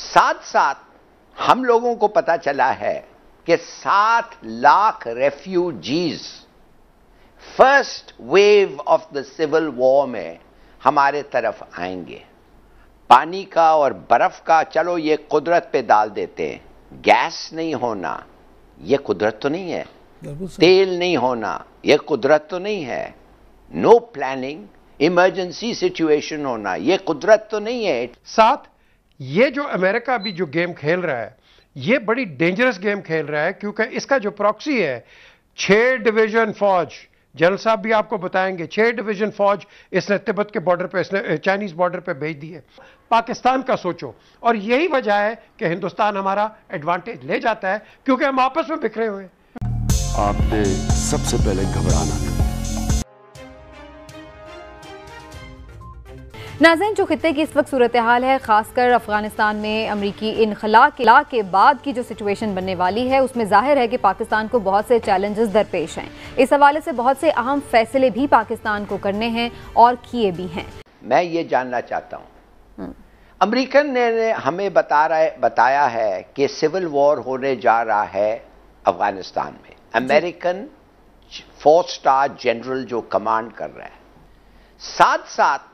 साथ साथ हम लोगों को पता चला है कि सात lakh refugees first wave of the civil war में हमारे तरफ आएंगे पानी का और बर्फ का चलो ये कुदरत पे डाल देते हैं गैस नहीं होना ये कुदरत तो नहीं है तेल नहीं होना ये कुदरत तो नहीं है नो प्लानिंग इमरजेंसी सिचुएशन होना ये कुदरत तो नहीं है साथ ये जो अमेरिका अभी जो गेम खेल रहा है ये बड़ी डेंजरस गेम खेल रहा है क्योंकि इसका जो प्रॉक्सी है छह डिवीजन फौज जनरल साहब भी आपको बताएंगे छह डिवीजन फौज इसने तिब्बत के बॉर्डर पे इसने चाइनीज़ बॉर्डर पे भेज दी है पाकिस्तान का सोचो और यही वजह है कि हिंदुस्तान हमारा एडवांटेज ले जाता है क्योंकि हम आपस में बिखरे हुए हैं आपने सबसे पहले घबराना नाजन जो खत्े की इस वक्त सूरत हाल है खासकर अफगानिस्तान में अमरीकी इनखला खला के बाद की जो सिचुएशन बनने वाली है उसमें जाहिर है कि पाकिस्तान को बहुत से चैलेंजेस दरपेश हैं इस हवाले से बहुत से अहम फैसले भी पाकिस्तान को करने हैं और किए भी हैं मैं ये जानना चाहता हूँ हम्म। अमरीकन ने हमें बता रहा है बताया है कि सिविल वॉर होने जा रहा है अफगानिस्तान में अमेरिकन फोर स्टार जनरल जो कमांड कर रहा है साथ साथ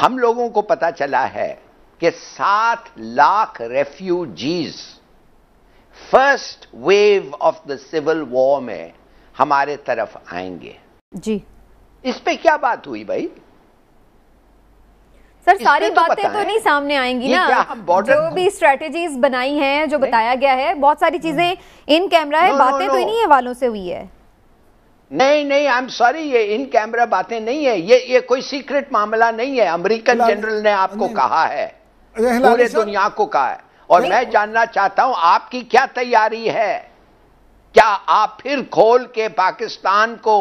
हम लोगों को पता चला है कि सात lakh refugees first wave of the civil war में हमारे तरफ आएंगे जी इस पे क्या बात हुई भाई सर सारी तो बातें तो नहीं सामने आएंगी ना जो भी स्ट्रेटेजीज बनाई हैं जो बताया गया है बहुत सारी हम्म। चीजें इन कैमरा है बातें तो इन्हीं हवालों से हुई है नहीं नहीं आई एम सॉरी ये इन कैमरा बातें नहीं है ये ये कोई सीक्रेट मामला नहीं है अमेरिकन जनरल ने आपको कहा है पूरे दुनिया को कहा है और मैं जानना चाहता हूं आपकी क्या तैयारी है क्या आप फिर खोल के पाकिस्तान को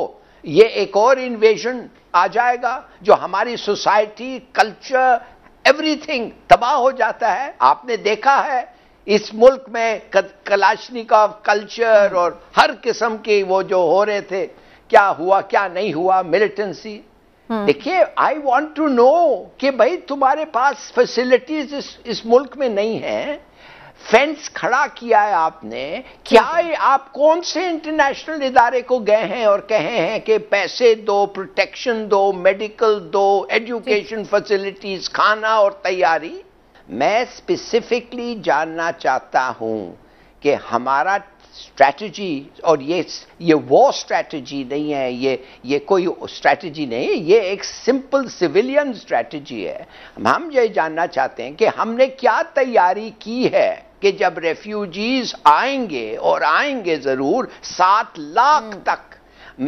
ये एक और इन्वेजन आ जाएगा जो हमारी सोसाइटी कल्चर एवरीथिंग तबाह हो जाता है आपने देखा है इस मुल्क में कलाशनी का कल्चर और हर किस्म के वो जो हो रहे थे क्या हुआ क्या नहीं हुआ मिलिटेंसी hmm. देखिए आई वॉन्ट टू नो कि भाई तुम्हारे पास फैसिलिटीज इस, इस मुल्क में नहीं है फेंस खड़ा किया है आपने क्या है? आप कौन से इंटरनेशनल इदारे को गए हैं और कहे हैं कि पैसे दो प्रोटेक्शन दो मेडिकल दो एजुकेशन फैसिलिटीज खाना और तैयारी मैं स्पेसिफिकली जानना चाहता हूं कि हमारा स्ट्रैटेजी और ये ये वो स्ट्रैटेजी नहीं है ये ये कोई स्ट्रैटेजी नहीं है ये एक सिंपल सिविलियन स्ट्रैटेजी है हम ये जानना चाहते हैं कि हमने क्या तैयारी की है कि जब रेफ्यूजीज आएंगे और आएंगे ज़रूर सात लाख हम्म। तक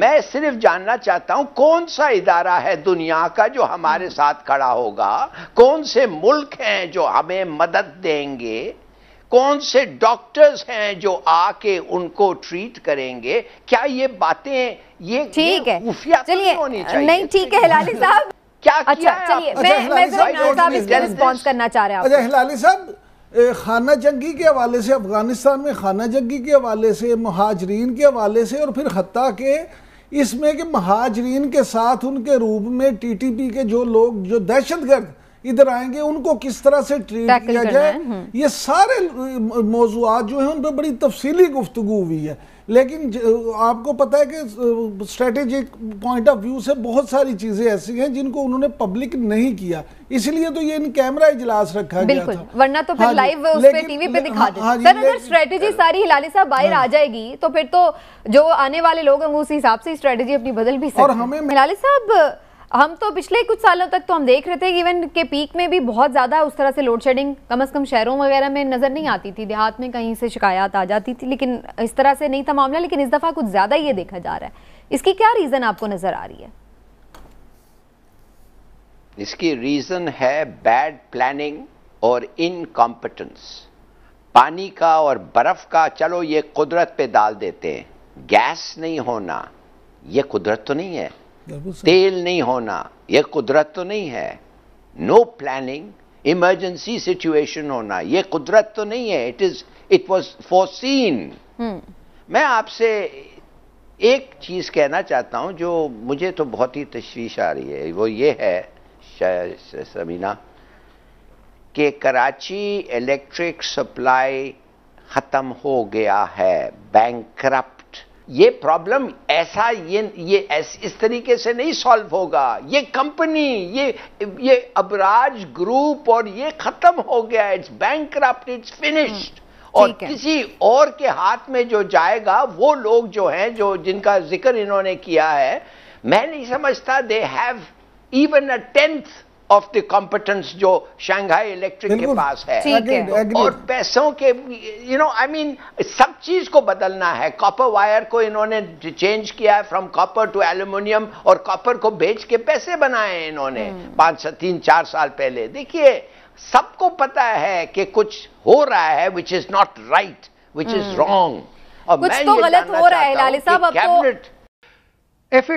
मैं सिर्फ जानना चाहता हूं कौन सा इदारा है दुनिया का जो हमारे हम्म। साथ खड़ा होगा कौन से मुल्क हैं जो हमें मदद देंगे कौन से डॉक्टर्स हैं जो आके उनको ट्रीट करेंगे क्या ये बातें ये ठीक है तो चलिए नहीं ठीक है साहब क्या अच्छा किया अच्छा, मैं मैं करना चाह रहा अच्छा, हूँ हिलाली साहब खाना जंगी के हवाले से अफ़गानिस्तान में खाना जंगी के हवाले से महाजरीन के हवाले से और फिर हती के इसमें कि महाजरीन के साथ उनके रूप में टीटीपी के जो लोग जो दहशत गर्द इधर आएंगे उनको किस तरह से ट्रीट किया जाए हम्म। ये सारे मौजूद जो है उन पर बड़ी तफसीली गुफ्तु हुई है लेकिन आपको पता है कि स्ट्रेटेजिक पॉइंट ऑफ व्यू से बहुत सारी चीज़ें ऐसी हैं जिनको उन्होंने पब्लिक नहीं किया इसलिए तो ये इन कैमरा इजलास रखा बिल्कुल गया था वरना तो फिर हाँ लाइव उस पे टीवी पे दिखा हाँ, देते हाँ सर अगर स्ट्रेटेजी सारी हिलाली साहब बाहर हाँ। आ जाएगी तो फिर तो जो आने वाले लोग हैं वो उस हिसाब से स्ट्रेटेजी अपनी बदल भी सकते और हमें हिलाली साहब हम तो पिछले कुछ सालों तक तो हम देख रहे थे इवन के पीक में भी बहुत ज़्यादा उस तरह से लोड शेडिंग कम से कम शहरों वगैरह में नज़र नहीं आती थी देहात में कहीं से शिकायत आ जाती थी लेकिन इस तरह से नहीं था मामला लेकिन इस दफ़ा कुछ ज़्यादा ये देखा जा रहा है इसकी क्या रीज़न आपको नज़र आ रही है इसकी रीज़न है बैड प्लानिंग और इनकॉम्पिटेंस पानी का और बर्फ़ का चलो ये कुदरत पे डाल देते हैं गैस नहीं होना ये कुदरत तो नहीं है तेल नहीं होना यह कुदरत तो नहीं है नो प्लानिंग इमरजेंसी सिचुएशन होना यह कुदरत तो नहीं है इट इज इट वॉज फोसिन मैं आपसे एक चीज कहना चाहता हूं जो मुझे तो बहुत ही तश्वीश आ रही है वो ये है समीना कि कराची इलेक्ट्रिक सप्लाई खत्म हो गया है बैंक ये प्रॉब्लम ऐसा ये ये ऐस, इस तरीके से नहीं सॉल्व होगा ये कंपनी ये ये अबराज ग्रुप और ये खत्म हो गया इट्स बैंक इट्स फिनिश्ड और किसी और के हाथ में जो जाएगा वो लोग जो हैं जो जिनका जिक्र इन्होंने किया है मैं नहीं समझता they have even a tenth of the competence जो शंघाई इलेक्ट्रिक के पास है और पैसों के यू नो आई मीन सब चीज को बदलना है कॉपर वायर को इन्होंने चेंज किया है फ्रॉम कॉपर टू एल्यूमिनियम और कॉपर को बेच के पैसे बनाए हैं इन्होंने हम्म। पांच से तीन चार साल पहले देखिए सबको पता है कि कुछ हो रहा है which is not right which is wrong कुछ तो गलत हो रहा है लाली साहब अब तो एफ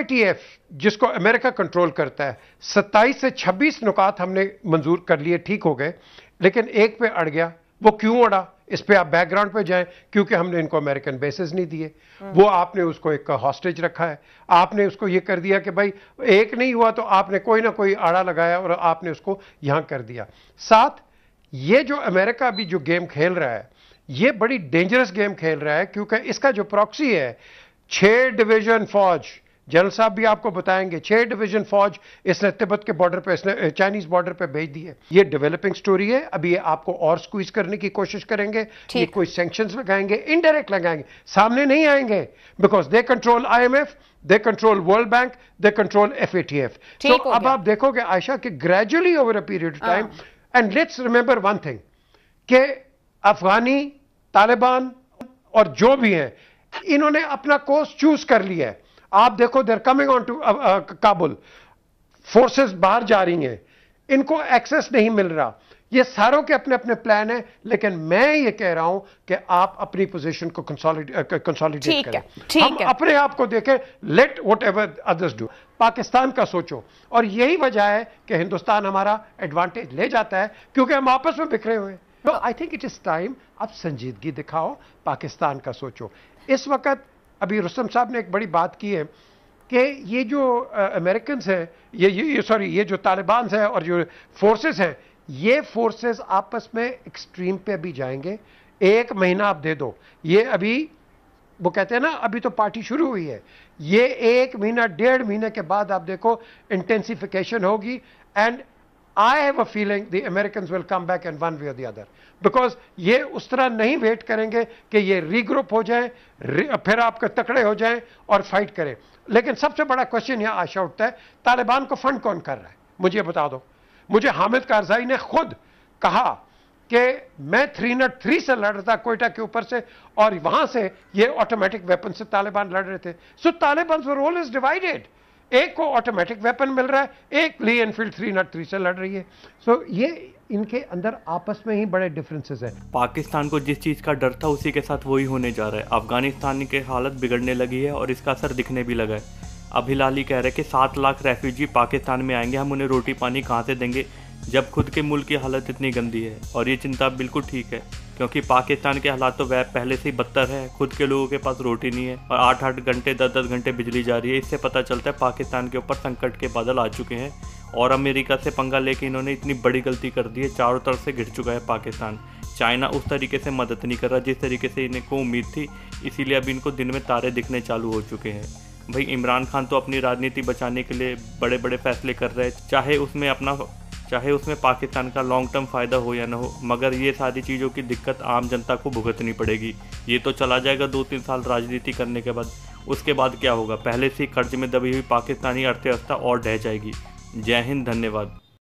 जिसको अमेरिका कंट्रोल करता है 27 से 26 नुकात हमने मंजूर कर लिए ठीक हो गए लेकिन एक पे अड़ गया वो क्यों अड़ा इस पे आप बैकग्राउंड पे जाएं क्योंकि हमने इनको अमेरिकन बेसिस नहीं दिए हम्म। वो आपने उसको एक हॉस्टेज रखा है आपने उसको ये कर दिया कि भाई एक नहीं हुआ तो आपने कोई ना कोई आड़ा लगाया और आपने उसको यहाँ कर दिया साथ ये जो अमेरिका अभी जो गेम खेल रहा है ये बड़ी डेंजरस गेम खेल रहा है क्योंकि इसका जो प्रॉक्सी है छः डिवीजन फौज जनरल साहब भी आपको बताएंगे छह डिवीजन फौज इसने तिब्बत के बॉर्डर पे इसने चाइनीज बॉर्डर पे भेज दी है ये डेवलपिंग स्टोरी है अभी ये आपको और स्क्वीज करने की कोशिश करेंगे ये कोई सेंक्शन लगाएंगे इनडायरेक्ट लगाएंगे सामने नहीं आएंगे because they control I they control World Bank they control F तो अब आप देखोगे आयशा कि gradually over a period time and let's remember one thing के अफगानी तालिबान और जो भी हैं इन्होंने अपना कोर्स चूज कर लिया है आप देखो there coming on to Kabul forces बाहर जा रही हैं इनको एक्सेस नहीं मिल रहा ये सारों के अपने अपने प्लान है लेकिन मैं ये कह रहा हूं कि आप अपनी पोजीशन को uh, कंसोलिडेट करें ठीक हम है। अपने आप को देखें let whatever others do Pakistan का सोचो और यही वजह है कि हिंदुस्तान हमारा एडवांटेज ले जाता है क्योंकि हम आपस में बिखरे हुए हैं तो I think it is time अब संजीदगी दिखाओ पाकिस्तान का सोचो इस वक्त अभी रुस्तम साहब ने एक बड़ी बात की है कि ये जो अमेरिकन हैं ये ये सॉरी ये जो तालिबान हैं और जो फोर्सेस हैं ये फोर्सेस आपस में एक्सट्रीम पे अभी जाएंगे एक महीना आप दे दो ये अभी वो कहते हैं ना अभी तो पार्टी शुरू हुई है ये एक महीना डेढ़ महीने के बाद आप देखो इंटेंसिफिकेशन होगी and I have a feeling the American will come back and one way the other because ये उस तरह नहीं वेट करेंगे कि ये रीग्रुप हो जाए फिर आपके तकड़े हो जाए और फाइट करें लेकिन सबसे बड़ा क्वेश्चन यह आशा उठता है तालिबान को फंड कौन कर रहा है मुझे बता दो मुझे हामिद कारजाई ने खुद कहा कि मैं थ्री नट थ्री से लड़ रहा था कोयटा के ऊपर से और वहां से ये ऑटोमेटिक वेपन से तालिबान लड़ रहे थे so Taliban role is divided एक को ऑटोमेटिक वेपन मिल रहा है एक Lee Enfield three nought three से लड़ रही है सो so, ये इनके अंदर आपस में ही बड़े डिफरेंसेस हैं पाकिस्तान को जिस चीज़ का डर था उसी के साथ वही होने जा रहा है अफगानिस्तान की हालत बिगड़ने लगी है और इसका असर दिखने भी लगा है अब हिलाली कह रहे हैं कि सात लाख रेफ्यूजी पाकिस्तान में आएंगे हम उन्हें रोटी पानी कहाँ से देंगे जब खुद के मुल्क की हालत इतनी गंदी है और ये चिंता बिल्कुल ठीक है क्योंकि पाकिस्तान के हालात तो वह पहले से ही बदतर है खुद के लोगों के पास रोटी नहीं है और आठ आठ घंटे दस दस घंटे बिजली जा रही है इससे पता चलता है पाकिस्तान के ऊपर संकट के बादल आ चुके हैं और अमेरिका से पंगा लेके इन्होंने इतनी बड़ी गलती कर दी है चारों तरफ से घिर चुका है पाकिस्तान चाइना उस तरीके से मदद नहीं कर रहा जिस तरीके से इनको उम्मीद थी इसीलिए अब इनको दिन में तारे दिखने चालू हो चुके हैं भाई इमरान खान तो अपनी राजनीति बचाने के लिए बड़े बड़े फैसले कर रहे हैं चाहे उसमें अपना चाहे उसमें पाकिस्तान का लॉन्ग टर्म फ़ायदा हो या ना हो मगर ये सारी चीज़ों की दिक्कत आम जनता को भुगतनी पड़ेगी ये तो चला जाएगा दो तीन साल राजनीति करने के बाद उसके बाद क्या होगा पहले से कर्ज में दबी हुई पाकिस्तानी अर्थव्यवस्था और ढह जाएगी जय हिंद धन्यवाद